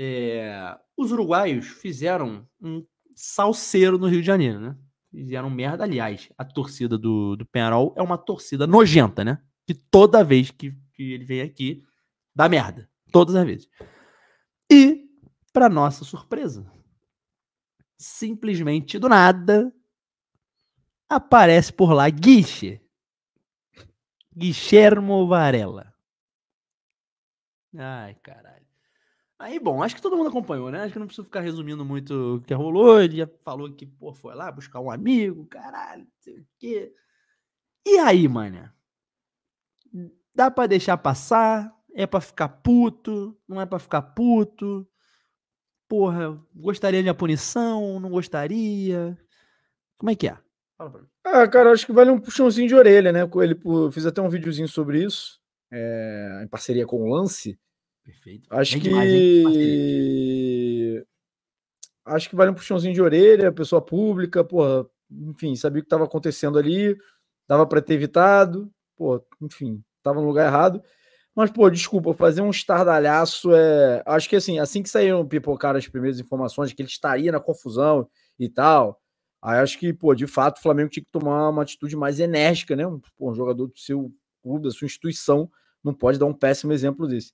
É, os uruguaios fizeram um salseiro no Rio de Janeiro, né? Fizeram merda. Aliás, a torcida do, do Penarol é uma torcida nojenta, né? Que toda vez que, que ele vem aqui, dá merda. Todas as vezes. E, para nossa surpresa, simplesmente do nada, aparece por lá Guiche. Guichermo Varela. Ai, caralho. Aí, bom, acho que todo mundo acompanhou, né? Acho que não preciso ficar resumindo muito o que rolou. Ele falou que, pô, foi lá buscar um amigo, caralho, não sei o quê. E aí, mané? Dá pra deixar passar? É pra ficar puto? Não é pra ficar puto? Porra, gostaria de a punição? Não gostaria? Como é que é? Fala pra mim. Ah, cara, acho que vale um puxãozinho de orelha, né? Ele, ele, fiz até um videozinho sobre isso, é, em parceria com o Lance Perfeito. Acho Bem é que. Demais, Acho que vale um puxãozinho de orelha, pessoa pública, porra, enfim, sabia o que estava acontecendo ali, dava para ter evitado, pô, enfim, estava no lugar errado. Mas, pô, desculpa, fazer um estardalhaço é. Acho que assim, assim que saíram pipocar as primeiras informações, que ele estaria na confusão e tal. Aí acho que, pô, de fato, o Flamengo tinha que tomar uma atitude mais enérgica, né? pô, um jogador do seu clube, da sua instituição, não pode dar um péssimo exemplo desse.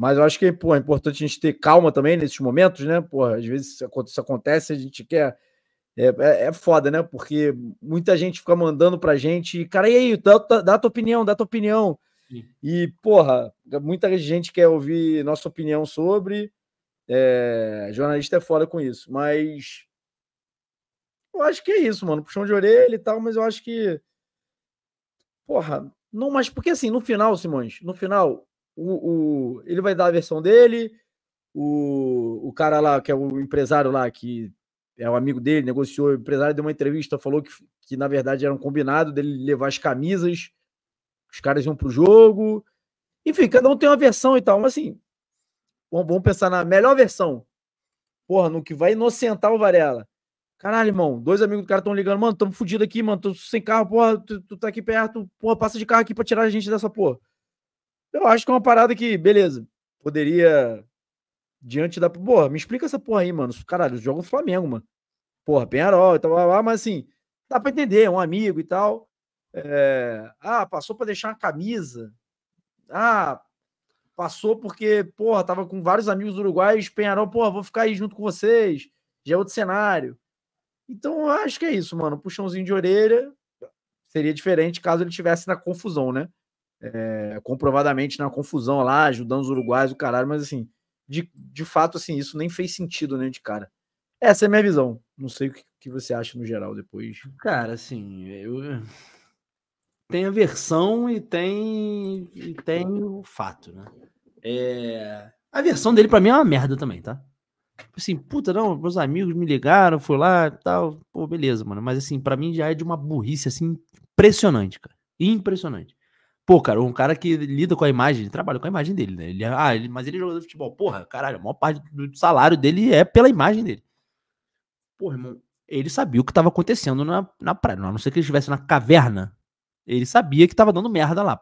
Mas eu acho que é importante a gente ter calma também nesses momentos, né? Porra, às vezes isso acontece, a gente quer. É, é, é, foda, né? Porque muita gente fica mandando pra gente, cara, e aí, dá, dá tua opinião, dá tua opinião. Sim. E, porra, muita gente quer ouvir nossa opinião sobre. É, jornalista é foda com isso, mas eu acho que é isso, mano. Puxão de orelha e tal, mas eu acho que. Porra, não, mas porque assim, no final, Simões, no final, o, o, ele vai dar a versão dele, o, o cara lá, que é o empresário lá, que é o amigo dele, negociou, o empresário deu uma entrevista, falou que, que na verdade era um combinado dele levar as camisas, os caras iam pro jogo. Enfim, cada um tem uma versão e tal, mas assim, vamos pensar na melhor versão. Porra, no que vai inocentar o Varela. Caralho, irmão, dois amigos do cara estão ligando, mano, tamo fudido aqui, mano, tô sem carro, porra, tu, tu, tá aqui perto, porra, passa de carro aqui pra tirar a gente dessa porra. Eu acho que é uma parada que, beleza, poderia. Diante da. Porra, me explica essa porra aí, mano. Caralho, os jogos do Flamengo, mano. Porra, Penharol e tal, lá, lá, mas assim, dá pra entender, é um amigo e tal. É... Ah, passou pra deixar uma camisa. Ah, passou porque, porra, tava com vários amigos uruguaios, Penharol, porra, vou ficar aí junto com vocês. Já é outro cenário. Então, eu acho que é isso, mano. puxãozinho de orelha seria diferente caso ele tivesse na confusão, né? é, comprovadamente na né, confusão lá, ajudando os uruguais, o caralho, mas assim, de, de fato, assim, isso nem fez sentido, né, de cara. Essa é a minha visão. Não sei o que, que você acha no geral depois. Cara, assim, eu... tem a versão e tem, e tem o fato, né? É... A versão dele para mim é uma merda também, tá? Tipo assim, puta, não, meus amigos me ligaram, fui lá e tal. Pô, beleza, mano. Mas assim, para mim já é de uma burrice assim impressionante, cara. Impressionante. Pô, cara, um cara que lida com a imagem, trabalha com a imagem dele, né? Ele, é, ah, ele, mas ele é jogador de futebol. Porra, caralho, a maior parte do salário dele é pela imagem dele. Porra, irmão, ele sabia o que estava acontecendo na, na praia. A não ser que ele estivesse na caverna, ele sabia que estava dando merda lá.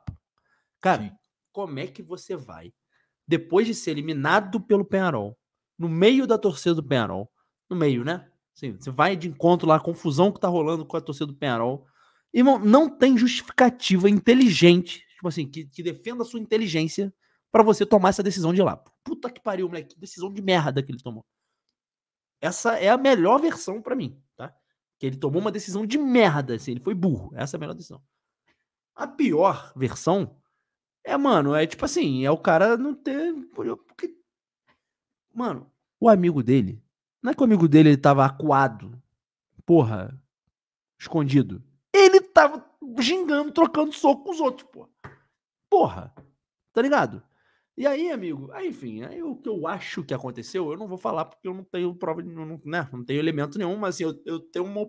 Cara, Sim. como é que você vai, depois de ser eliminado pelo Penarol, no meio da torcida do Penarol, no meio, né? Sim, você vai de encontro lá, a confusão que tá rolando com a torcida do Penarol Irmão, não tem justificativa inteligente, tipo assim, que, que defenda a sua inteligência para você tomar essa decisão de lá. Puta que pariu, moleque, que decisão de merda que ele tomou. Essa é a melhor versão para mim, tá? Que ele tomou uma decisão de merda, assim, ele foi burro. Essa é a melhor decisão. A pior versão é, mano, é tipo assim, é o cara não ter. Porque... Mano, o amigo dele. Não é que o amigo dele ele tava acuado, porra, escondido tava gingando, trocando soco com os outros, pô. Porra. Tá ligado? E aí, amigo, aí, enfim, aí o que eu acho que aconteceu, eu não vou falar porque eu não tenho prova, não, né, não tenho elemento nenhum, mas assim, eu, eu tenho uma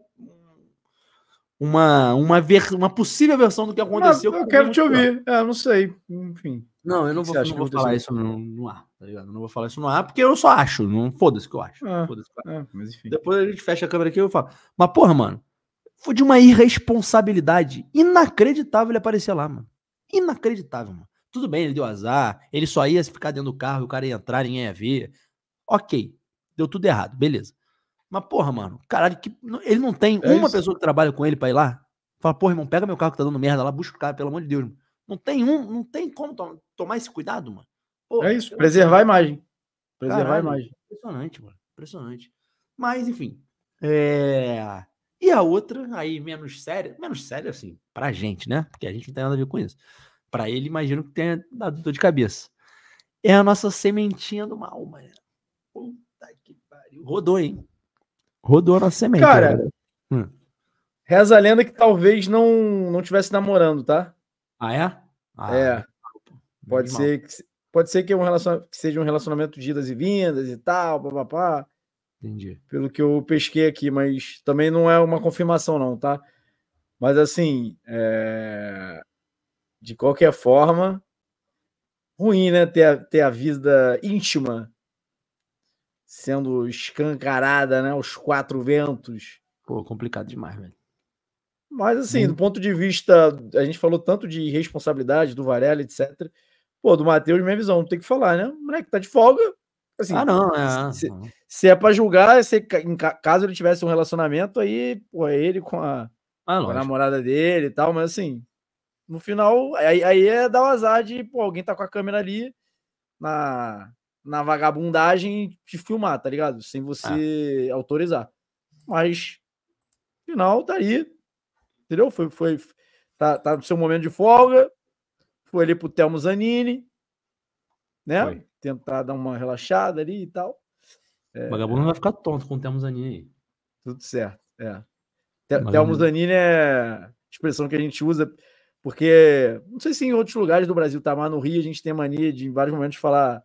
uma uma, ver, uma possível versão do que aconteceu. Mas ah, eu quero te ouvir, eu é, não sei, enfim. Não, eu não vou, não vou falar isso no, no ar, tá ligado? Eu não vou falar isso no ar, porque eu só acho, não foda-se que eu acho. Ah, foda-se que eu acho. É, Depois a gente fecha a câmera aqui e eu falo. Mas, porra, mano, foi de uma irresponsabilidade inacreditável ele aparecer lá, mano. Inacreditável, mano. Tudo bem, ele deu azar, ele só ia ficar dentro do carro, o cara ia entrar, ninguém ia ver. Ok, deu tudo errado, beleza. Mas, porra, mano, caralho, que... ele não tem é uma isso. pessoa que trabalha com ele pra ir lá? Fala, porra, irmão, pega meu carro que tá dando merda lá, busca o cara, pelo amor de Deus, mano. Não tem um, não tem como to tomar esse cuidado, mano. Porra, é isso, preservar a imagem. Preservar caralho, a imagem. Impressionante, mano. Impressionante. Mas, enfim. É... E a outra, aí menos séria, menos séria assim, pra gente, né? Porque a gente não tem nada a ver com isso. Pra ele, imagino que tenha dado dor de cabeça. É a nossa sementinha do mal, mano. Puta que pariu. Rodou, hein? Rodou a nossa semente. Cara, cara. Né, hum. reza a lenda que talvez não não tivesse namorando, tá? Ah, é? Ah, é. Pode ser, que, pode ser que, um relacion... que seja um relacionamento de idas e vindas e tal, papapá. Entendi. Pelo que eu pesquei aqui, mas também não é uma confirmação, não, tá? Mas assim, é... de qualquer forma, ruim, né? Ter a, ter a vida íntima sendo escancarada, né? Os quatro ventos. Pô, complicado demais, velho. Mas assim, hum. do ponto de vista, a gente falou tanto de responsabilidade do Varela, etc. Pô, do Matheus, minha visão, não tem que falar, né? O moleque tá de folga, Assim, ah, não. É, se, se é pra julgar, se, em, caso ele tivesse um relacionamento, aí, pô, é ele com a, ah, com a namorada dele e tal, mas assim, no final, aí, aí é dar o azar de, pô, alguém tá com a câmera ali na, na vagabundagem de filmar, tá ligado? Sem você ah. autorizar. Mas, no final, tá aí. Entendeu? Foi, foi, tá, tá no seu momento de folga. Foi ali pro Telmo Zanini né? Foi. Tentar dar uma relaxada ali e tal. É, o vagabundo é... vai ficar tonto com o Telmo Zanini aí. Tudo certo, é. Telmo Zanini é expressão que a gente usa porque não sei se em outros lugares do Brasil tá, mas no Rio a gente tem mania de em vários momentos falar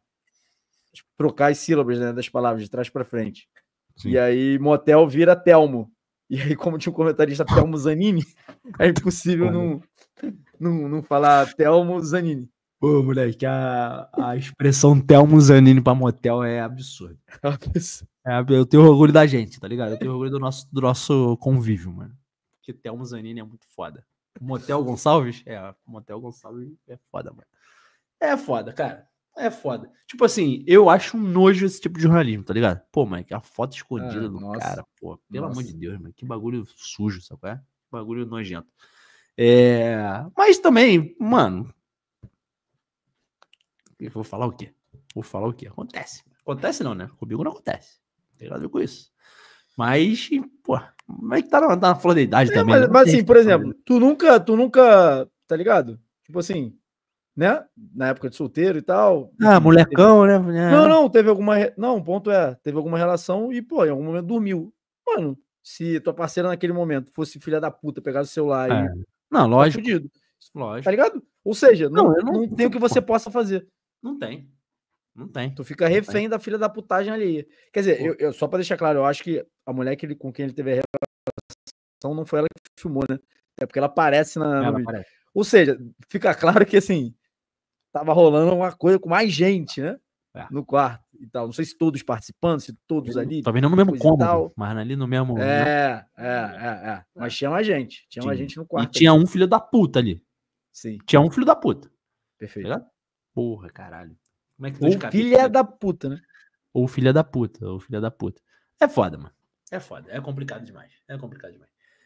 trocar as sílabas né, das palavras de trás para frente. Sim. E aí motel vira Telmo. E aí, como tinha um comentarista Telmo Zanini, é impossível não, não, não falar Telmo Zanini. Ô, moleque, a, a expressão Thelmo Zanini pra motel é, é absurdo. É, eu tenho orgulho da gente, tá ligado? Eu tenho orgulho do nosso, do nosso convívio, mano. Porque Thelmo Zanini é muito foda. Motel Gonçalves? É, Motel Gonçalves é foda, mano. É foda, cara. É foda. Tipo assim, eu acho um nojo esse tipo de jornalismo, tá ligado? Pô, mano, que a foto escondida ah, do nossa, cara, pô. Pelo nossa. amor de Deus, mano. Que bagulho sujo, sabe? Que é? bagulho nojento. É... Mas também, mano, vou falar o quê? Vou falar o quê? Acontece. Acontece não, né? Comigo não acontece. Não tem nada a ver com isso. Mas, pô, mas é que tá na, tá na flor da idade é, também. Mas, né? mas assim, por exemplo, fazer. tu nunca, tu nunca, tá ligado? Tipo assim, né? Na época de solteiro e tal. Ah, molecão, teve... né? Não, é. não, teve alguma. Não, o ponto é, teve alguma relação e, pô, em algum momento dormiu. Mano, se tua parceira naquele momento fosse filha da puta, pegar o celular é. e. Não, tá lógico. Tá, lógico. tá ligado? Ou seja, não, não, não, não tem o que você possa fazer. Não tem. Não tem. Tu fica refém da filha da putagem ali. Quer dizer, eu, eu, só para deixar claro, eu acho que a mulher que ele, com quem ele teve a relação não foi ela que filmou, né? É porque ela aparece na. Ela aparece. Ou seja, fica claro que assim, tava rolando uma coisa com mais gente, né? É. No quarto e tal. Não sei se todos participando, se todos ali. Talvez não no mesmo cômodo, mas ali no mesmo. É, né? é, é, é. Mas tinha mais gente. Tinha, tinha. mais gente no quarto. E tinha ali. um filho da puta ali. Sim. Tinha um filho da puta. Perfeito. Tá Porra, caralho. Como é que dois ou filha né? da puta, né? Ou filha da puta, ou filha da puta. É foda, mano. É foda, é complicado demais. É complicado demais.